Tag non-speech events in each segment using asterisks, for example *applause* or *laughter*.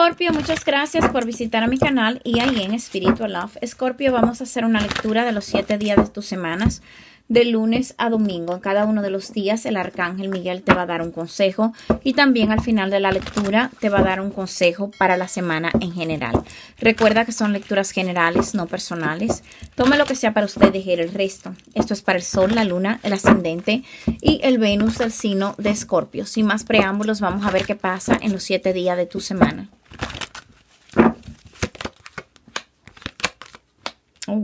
Scorpio, muchas gracias por visitar a mi canal y ahí en Spiritual Love. Scorpio, vamos a hacer una lectura de los siete días de tus semanas, de lunes a domingo. En cada uno de los días el arcángel Miguel te va a dar un consejo y también al final de la lectura te va a dar un consejo para la semana en general. Recuerda que son lecturas generales, no personales. Tome lo que sea para usted y el resto. Esto es para el sol, la luna, el ascendente y el Venus del signo de Escorpio. Sin más preámbulos, vamos a ver qué pasa en los siete días de tu semana.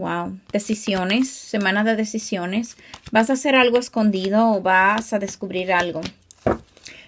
Wow. Decisiones, semana de decisiones. ¿Vas a hacer algo escondido o vas a descubrir algo?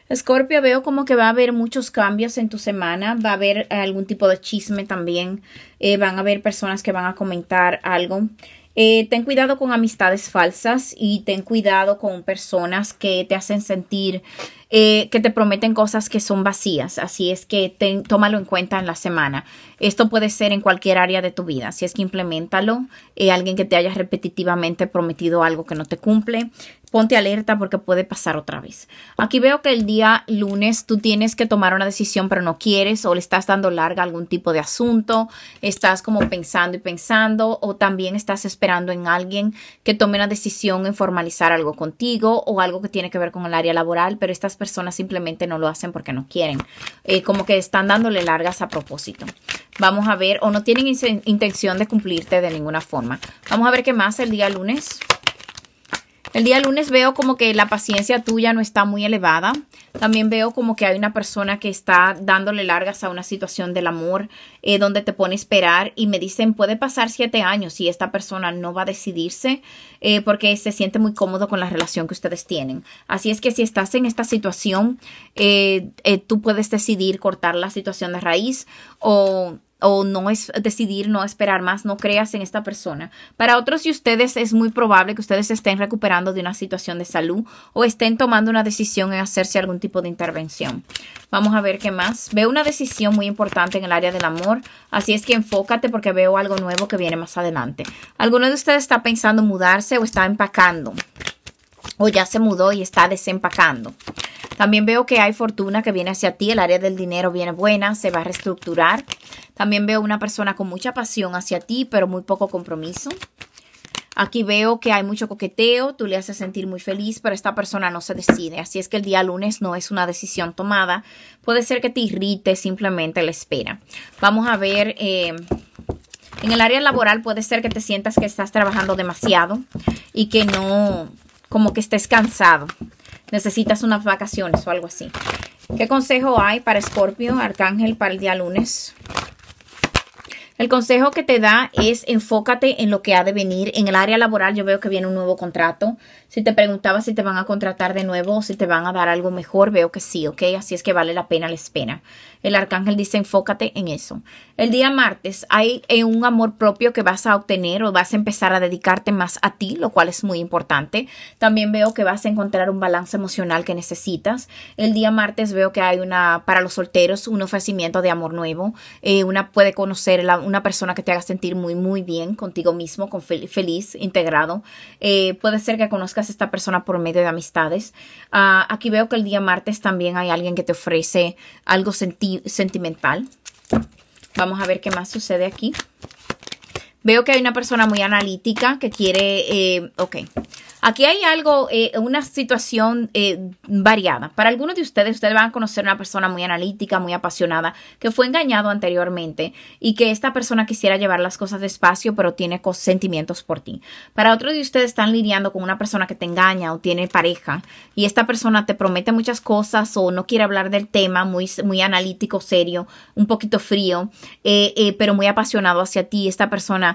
Escorpio, veo como que va a haber muchos cambios en tu semana, va a haber algún tipo de chisme también, eh, van a haber personas que van a comentar algo. Eh, ten cuidado con amistades falsas y ten cuidado con personas que te hacen sentir eh, que te prometen cosas que son vacías, así es que tómalo en cuenta en la semana. Esto puede ser en cualquier área de tu vida, así es que implementalo. Eh, alguien que te haya repetitivamente prometido algo que no te cumple, ponte alerta porque puede pasar otra vez. Aquí veo que el día lunes tú tienes que tomar una decisión pero no quieres o le estás dando larga algún tipo de asunto, estás como pensando y pensando o también estás esperando en alguien que tome una decisión en formalizar algo contigo o algo que tiene que ver con el área laboral, pero estas personas simplemente no lo hacen porque no quieren, eh, como que están dándole largas a propósito. Vamos a ver, o no tienen intención de cumplirte de ninguna forma. Vamos a ver qué más el día lunes. El día lunes veo como que la paciencia tuya no está muy elevada. También veo como que hay una persona que está dándole largas a una situación del amor eh, donde te pone a esperar y me dicen puede pasar siete años y esta persona no va a decidirse eh, porque se siente muy cómodo con la relación que ustedes tienen. Así es que si estás en esta situación, eh, tú puedes decidir cortar la situación de raíz o o no es decidir no esperar más, no creas en esta persona. Para otros y ustedes es muy probable que ustedes estén recuperando de una situación de salud o estén tomando una decisión en hacerse algún tipo de intervención. Vamos a ver qué más. Veo una decisión muy importante en el área del amor, así es que enfócate porque veo algo nuevo que viene más adelante. Alguno de ustedes está pensando mudarse o está empacando o ya se mudó y está desempacando. También veo que hay fortuna que viene hacia ti, el área del dinero viene buena, se va a reestructurar. También veo una persona con mucha pasión hacia ti, pero muy poco compromiso. Aquí veo que hay mucho coqueteo, tú le haces sentir muy feliz, pero esta persona no se decide. Así es que el día lunes no es una decisión tomada. Puede ser que te irrite simplemente la espera. Vamos a ver, eh, en el área laboral puede ser que te sientas que estás trabajando demasiado y que no, como que estés cansado necesitas unas vacaciones o algo así. ¿Qué consejo hay para Scorpio, Arcángel, para el día lunes? El consejo que te da es enfócate en lo que ha de venir. En el área laboral yo veo que viene un nuevo contrato. Si te preguntaba si te van a contratar de nuevo o si te van a dar algo mejor, veo que sí, ¿ok? Así es que vale la pena la espera. El arcángel dice enfócate en eso. El día martes hay eh, un amor propio que vas a obtener o vas a empezar a dedicarte más a ti, lo cual es muy importante. También veo que vas a encontrar un balance emocional que necesitas. El día martes veo que hay una, para los solteros, un ofrecimiento de amor nuevo. Eh, una puede conocer una persona que te haga sentir muy, muy bien contigo mismo, con feliz, integrado. Eh, puede ser que conozcas a esta persona por medio de amistades. Ah, aquí veo que el día martes también hay alguien que te ofrece algo sentido sentimental. Vamos a ver qué más sucede aquí. Veo que hay una persona muy analítica que quiere, eh, ok, aquí hay algo, eh, una situación eh, variada. Para algunos de ustedes, ustedes van a conocer una persona muy analítica, muy apasionada, que fue engañado anteriormente y que esta persona quisiera llevar las cosas despacio, pero tiene sentimientos por ti. Para otros de ustedes están lidiando con una persona que te engaña o tiene pareja y esta persona te promete muchas cosas o no quiere hablar del tema, muy, muy analítico, serio, un poquito frío, pero muy apasionado hacia ti. Esta persona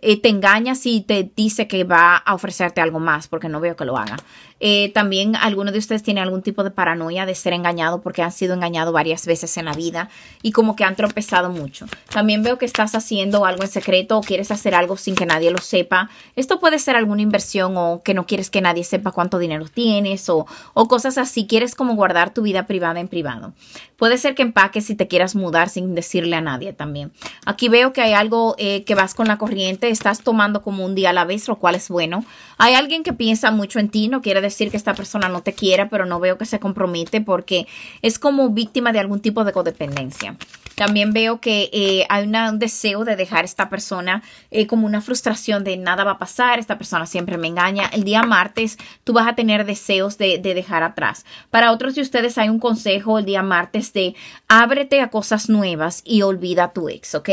Eh, te engaña si te dice que va a ofrecerte algo más, porque no veo que lo haga. Eh, también alguno de ustedes tiene algún tipo de paranoia de ser engañado porque han sido engañados varias veces en la vida y como que han tropezado mucho. También veo que estás haciendo algo en secreto o quieres hacer algo sin que nadie lo sepa. Esto puede ser alguna inversión o que no quieres que nadie sepa cuánto dinero tienes o, o cosas así. Quieres como guardar tu vida privada en privado. Puede ser que empaques si te quieras mudar sin decirle a nadie también. Aquí veo que hay algo eh, que vas con la corriente estás tomando como un día a la vez, lo cual es bueno. Hay alguien que piensa mucho en ti, no quiere decir que esta persona no te quiera, pero no veo que se compromete porque es como víctima de algún tipo de codependencia. También veo que eh, hay un deseo de dejar a esta persona eh, como una frustración de nada va a pasar, esta persona siempre me engaña. El día martes tú vas a tener deseos de, dejar atrás. Para otros de ustedes hay un consejo el día martes de ábrete a cosas nuevas y olvida a tu ex, ¿ok?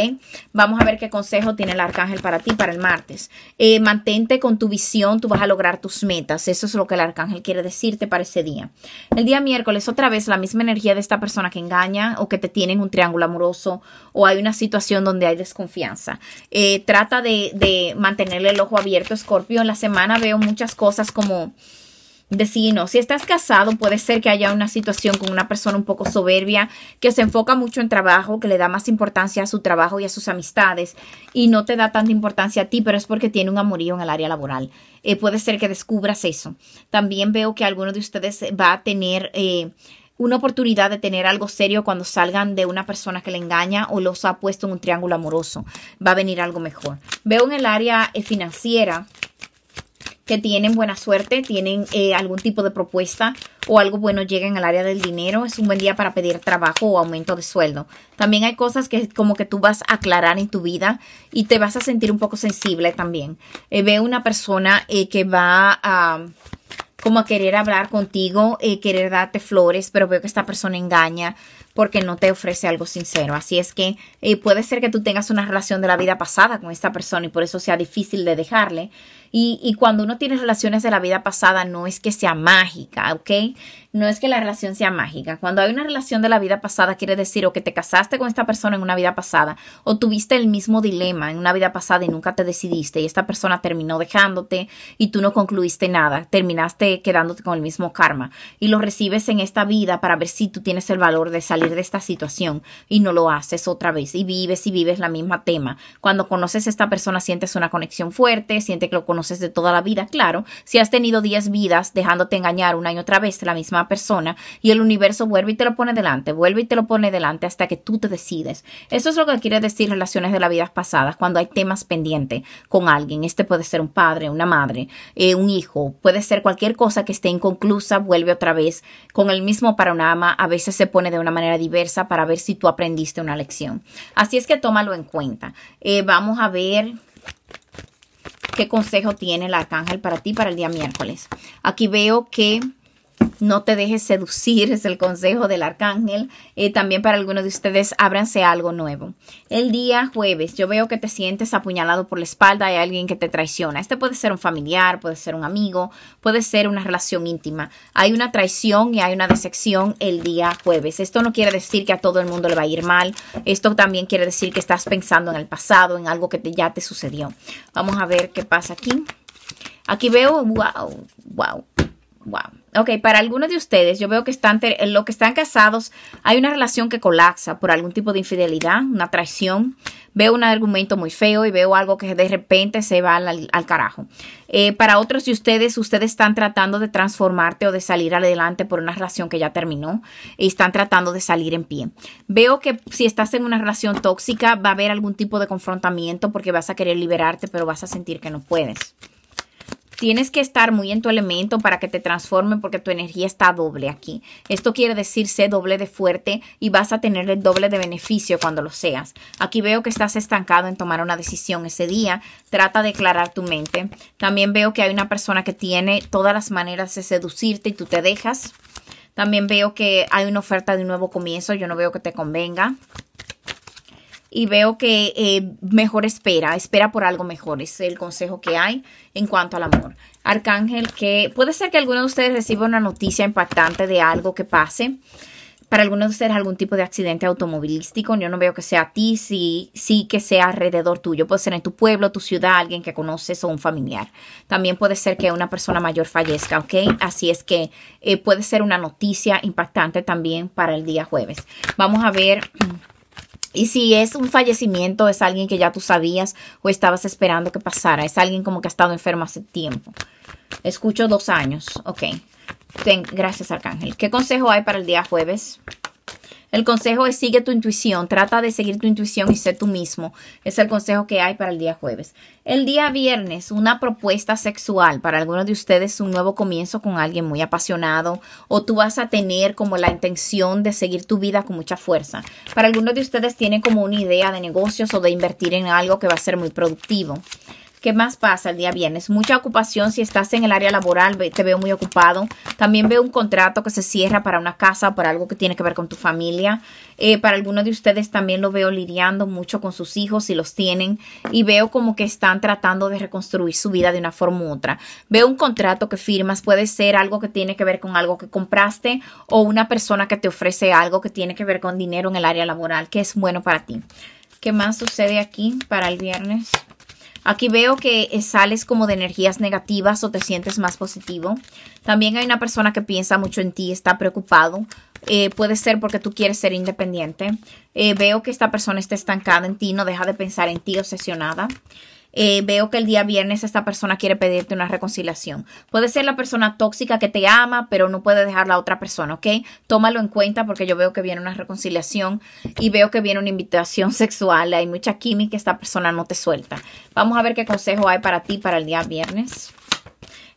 Vamos a ver qué consejo tiene el arcángel para ti para el martes. Eh, mantente con tu visión, tú vas a lograr tus metas. Eso es lo que el arcángel quiere decirte para ese día. El día miércoles otra vez la misma energía de esta persona que engaña o que te tiene en un triángulo amoroso o hay una situación donde hay desconfianza. Eh, trata de, mantenerle el ojo abierto, Scorpio. En la semana veo muchas cosas como vecinos Si estás casado, puede ser que haya una situación con una persona un poco soberbia, que se enfoca mucho en trabajo, que le da más importancia a su trabajo y a sus amistades y no te da tanta importancia a ti, pero es porque tiene un amorío en el área laboral. Eh, puede ser que descubras eso. También veo que alguno de ustedes va a tener... Eh, una oportunidad de tener algo serio cuando salgan de una persona que le engaña o los ha puesto en un triángulo amoroso. Va a venir algo mejor. Veo en el área eh, financiera que tienen buena suerte, tienen eh, algún tipo de propuesta o algo bueno llega en el área del dinero. Es un buen día para pedir trabajo o aumento de sueldo. También hay cosas que como que tú vas a aclarar en tu vida y te vas a sentir un poco sensible también. Eh, veo una persona que va a como a querer hablar contigo, eh, querer darte flores, pero veo que esta persona engaña porque no te ofrece algo sincero. Así es que eh, puede ser que tú tengas una relación de la vida pasada con esta persona y por eso sea difícil de dejarle. Y, cuando uno tiene relaciones de la vida pasada, no es que sea mágica, ¿ok? No es que la relación sea mágica. Cuando hay una relación de la vida pasada, quiere decir o que te casaste con esta persona en una vida pasada, o tuviste el mismo dilema en una vida pasada y nunca te decidiste, y esta persona terminó dejándote y tú no concluiste nada, terminaste quedándote con el mismo karma, y lo recibes en esta vida para ver si tú tienes el valor de salir de esta situación y no lo haces otra vez, y vives y vives la misma tema. Cuando conoces a esta persona, sientes una conexión fuerte, sientes que lo conoces de toda la vida. Claro, si has tenido 10 vidas dejándote engañar un y otra vez la misma persona y el universo vuelve y te lo pone delante, vuelve y te lo pone delante hasta que tú te decides. Eso es lo que quiere decir relaciones de la vida pasadas cuando hay temas pendientes con alguien. Este puede ser un padre, una madre, eh, un hijo, puede ser cualquier cosa que esté inconclusa, vuelve otra vez con el mismo panorama. A veces se pone de una manera diversa para ver si tú aprendiste una lección. Así es que tómalo en cuenta. Eh, vamos a ver qué consejo tiene el arcángel para ti para el día miércoles. Aquí veo que no te dejes seducir, es el consejo del arcángel. Eh, también para algunos de ustedes, ábranse algo nuevo. El día jueves, yo veo que te sientes apuñalado por la espalda, hay alguien que te traiciona. Este puede ser un familiar, puede ser un amigo, puede ser una relación íntima. Hay una traición y hay una decepción el día jueves. Esto no quiere decir que a todo el mundo le va a ir mal. Esto también quiere decir que estás pensando en el pasado, en algo que ya te sucedió. Vamos a ver qué pasa aquí. Aquí veo, wow, wow, wow ok, para algunos de ustedes, yo veo que están, en lo que están casados, hay una relación que colapsa por algún tipo de infidelidad, una traición. Veo un argumento muy feo y veo algo que de repente se va al, carajo. Eh, para otros de ustedes, ustedes están tratando de transformarte o de salir adelante por una relación que ya terminó y están tratando de salir en pie. Veo que si estás en una relación tóxica, va a haber algún tipo de confrontamiento porque vas a querer liberarte, pero vas a sentir que no puedes. Tienes que estar muy en tu elemento para que te transforme porque tu energía está doble aquí. Esto quiere decir ser doble de fuerte y vas a tener el doble de beneficio cuando lo seas. Aquí veo que estás estancado en tomar una decisión ese día. Trata de aclarar tu mente. También veo que hay una persona que tiene todas las maneras de seducirte y tú te dejas. También veo que hay una oferta de un nuevo comienzo. Yo no veo que te convenga y veo que eh, mejor espera, espera por algo mejor. Es el consejo que hay en cuanto al amor. Arcángel, que puede ser que alguno de ustedes reciba una noticia impactante de algo que pase. Para algunos de ustedes algún tipo de accidente automovilístico, yo no veo que sea a ti, sí, sí que sea alrededor tuyo. Puede ser en tu pueblo, tu ciudad, alguien que conoces o un familiar. También puede ser que una persona mayor fallezca, ¿ok? Así es que eh, puede ser una noticia impactante también para el día jueves. Vamos a ver y si es un fallecimiento, es alguien que ya tú sabías o estabas esperando que pasara. Es alguien como que ha estado enfermo hace tiempo. Escucho dos años. Ok. Ten, gracias, Arcángel. ¿Qué consejo hay para el día jueves? El consejo es sigue tu intuición, trata de seguir tu intuición y sé tú mismo. Es el consejo que hay para el día jueves. El día viernes, una propuesta sexual. Para algunos de ustedes, un nuevo comienzo con alguien muy apasionado o tú vas a tener como la intención de seguir tu vida con mucha fuerza. Para algunos de ustedes tiene como una idea de negocios o de invertir en algo que va a ser muy productivo. ¿Qué más pasa el día viernes? Mucha ocupación si estás en el área laboral, te veo muy ocupado. También veo un contrato que se cierra para una casa o para algo que tiene que ver con tu familia. Eh, para algunos de ustedes también lo veo lidiando mucho con sus hijos si los tienen y veo como que están tratando de reconstruir su vida de una forma u otra. Veo un contrato que firmas, puede ser algo que tiene que ver con algo que compraste o una persona que te ofrece algo que tiene que ver con dinero en el área laboral, que es bueno para ti. ¿Qué más sucede aquí para el viernes? Aquí veo que eh, sales como de energías negativas o te sientes más positivo. También hay una persona que piensa mucho en ti, está preocupado. Eh, puede ser porque tú quieres ser independiente. Eh, veo que esta persona está estancada en ti, no deja de pensar en ti, obsesionada. Eh, veo que el día viernes esta persona quiere pedirte una reconciliación. Puede ser la persona tóxica que te ama, pero no puede dejar la otra persona, ¿ok? Tómalo en cuenta porque yo veo que viene una reconciliación y veo que viene una invitación *laughs* sexual. Hay mucha química, esta persona no te suelta. Vamos a ver qué consejo hay para ti para el día viernes.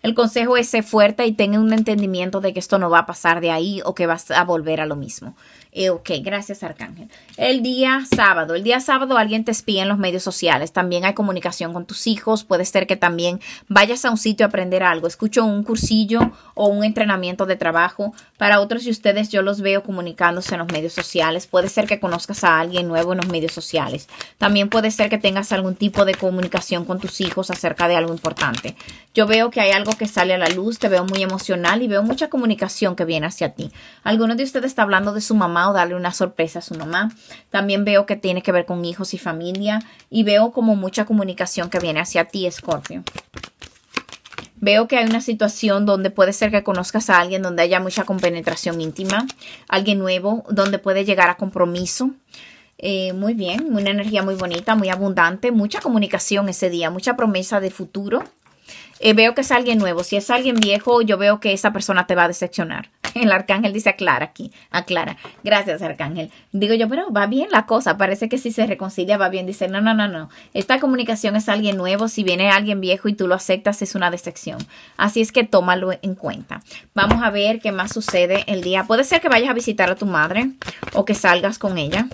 El consejo es ser fuerte y tenga un entendimiento de que esto no va a pasar de ahí o que vas a volver a lo mismo. Eh, ok, gracias Arcángel. El día sábado, el día sábado alguien te espía en los medios sociales, también hay comunicación con tus hijos, puede ser que también vayas a un sitio a aprender algo, escucho un cursillo o un entrenamiento de trabajo. Para otros de ustedes yo los veo comunicándose en los medios sociales, puede ser que conozcas a alguien nuevo en los medios sociales. También puede ser que tengas algún tipo de comunicación con tus hijos acerca de algo importante. Yo veo que hay algo que sale a la luz, te veo muy emocional y veo mucha comunicación que viene hacia ti. alguno de ustedes está hablando de su mamá o darle una sorpresa a su mamá. También veo que tiene que ver con hijos y familia y veo como mucha comunicación que viene hacia ti, Scorpio. Veo que hay una situación donde puede ser que conozcas a alguien, donde haya mucha compenetración íntima, alguien nuevo, donde puede llegar a compromiso. Eh, muy bien, una energía muy bonita, muy abundante, mucha comunicación ese día, mucha promesa de futuro eh, veo que es alguien nuevo. Si es alguien viejo, yo veo que esa persona te va a decepcionar. *laughs* El arcángel dice aclara aquí, aclara. Gracias, arcángel. Digo yo, pero va bien la cosa. Parece que si se reconcilia va bien. Dice, no, no, no, no. Esta comunicación es alguien nuevo. Si viene alguien viejo y tú lo aceptas, es una decepción. Así es que tómalo en cuenta. Vamos a ver qué más sucede el día. Puede ser que vayas a visitar a tu madre o que salgas con ella.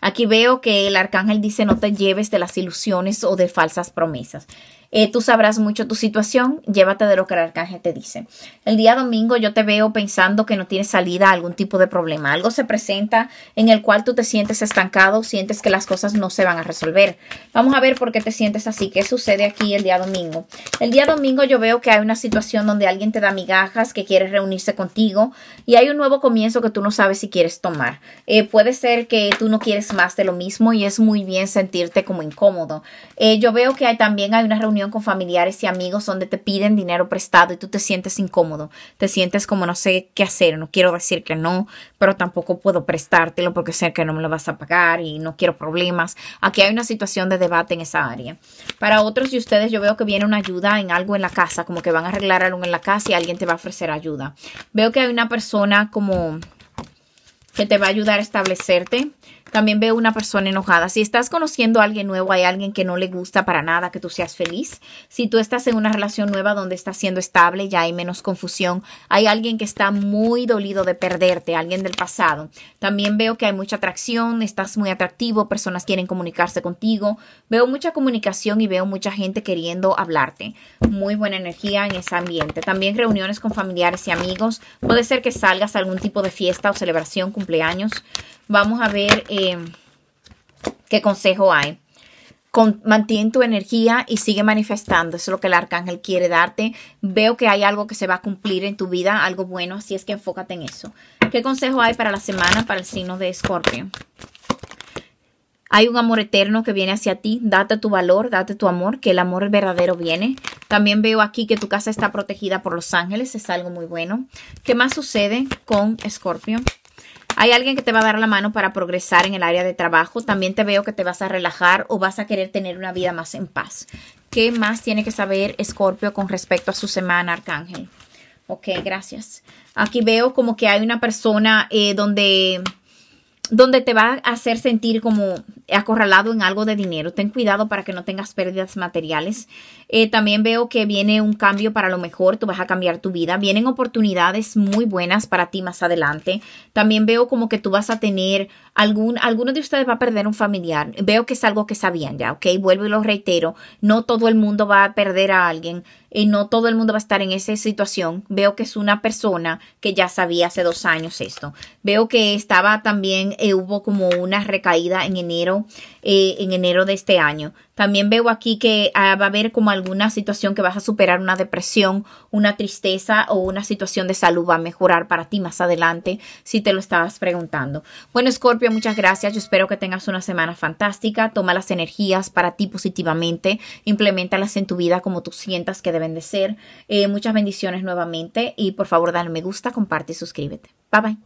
Aquí veo que el arcángel dice no te lleves de las ilusiones o de falsas promesas. Eh, tú sabrás mucho tu situación, llévate de lo que el arcángel te dice. El día domingo yo te veo pensando que no tienes salida a algún tipo de problema, algo se presenta en el cual tú te sientes estancado, sientes que las cosas no se van a resolver. Vamos a ver por qué te sientes así, qué sucede aquí el día domingo. El día domingo yo veo que hay una situación donde alguien te da migajas, que quiere reunirse contigo y hay un nuevo comienzo que tú no sabes si quieres tomar. Eh, puede ser que tú no quieres más de lo mismo y es muy bien sentirte como incómodo. Eh, yo veo que hay, también hay una reunión con familiares y amigos donde te piden dinero prestado y tú te sientes incómodo, te sientes como no sé qué hacer, no quiero decir que no, pero tampoco puedo prestártelo porque sé que no me lo vas a pagar y no quiero problemas. Aquí hay una situación de debate en esa área. Para otros y ustedes yo veo que viene una ayuda en algo en la casa, como que van a arreglar algo en la casa y alguien te va a ofrecer ayuda. Veo que hay una persona como que te va a ayudar a establecerte. También veo una persona enojada. Si estás conociendo a alguien nuevo, hay alguien que no le gusta para nada que tú seas feliz. Si tú estás en una relación nueva donde estás siendo estable, ya hay menos confusión. Hay alguien que está muy dolido de perderte, alguien del pasado. También veo que hay mucha atracción, estás muy atractivo, personas quieren comunicarse contigo. Veo mucha comunicación y veo mucha gente queriendo hablarte. Muy buena energía en ese ambiente. También reuniones con familiares y amigos. Puede ser que salgas a algún tipo de fiesta o celebración, cumpleaños. Vamos a ver eh, qué consejo hay. Con, tu energía y sigue manifestando. Eso es lo que el arcángel quiere darte. Veo que hay algo que se va a cumplir en tu vida, algo bueno, así es que enfócate en eso. ¿Qué consejo hay para la semana para el signo de Escorpio? Hay un amor eterno que viene hacia ti. Date tu valor, date tu amor, que el amor verdadero viene. También veo aquí que tu casa está protegida por los ángeles. Es algo muy bueno. ¿Qué más sucede con Escorpio? Hay alguien que te va a dar la mano para progresar en el área de trabajo. También te veo que te vas a relajar o vas a querer tener una vida más en paz. ¿Qué más tiene que saber Scorpio con respecto a su semana, Arcángel? Ok, gracias. Aquí veo como que hay una persona eh, donde, donde te va a hacer sentir como acorralado en algo de dinero. Ten cuidado para que no tengas pérdidas materiales. Eh, también veo que viene un cambio para lo mejor, tú vas a cambiar tu vida. Vienen oportunidades muy buenas para ti más adelante. También veo como que tú vas a tener algún, alguno de ustedes va a perder un familiar. Veo que es algo que sabían ya, ¿ok? Vuelvo y lo reitero, no todo el mundo va a perder a alguien. y eh, no todo el mundo va a estar en esa situación. Veo que es una persona que ya sabía hace dos años esto. Veo que estaba también, eh, hubo como una recaída en enero eh, en enero de este año. También veo aquí que ah, va a haber como alguna situación que vas a superar, una depresión, una tristeza o una situación de salud va a mejorar para ti más adelante, si te lo estabas preguntando. Bueno, Scorpio, muchas gracias. Yo espero que tengas una semana fantástica. Toma las energías para ti positivamente, implementalas en tu vida como tú sientas que deben de ser. Eh, muchas bendiciones nuevamente y por favor dale me gusta, comparte y suscríbete. Bye bye.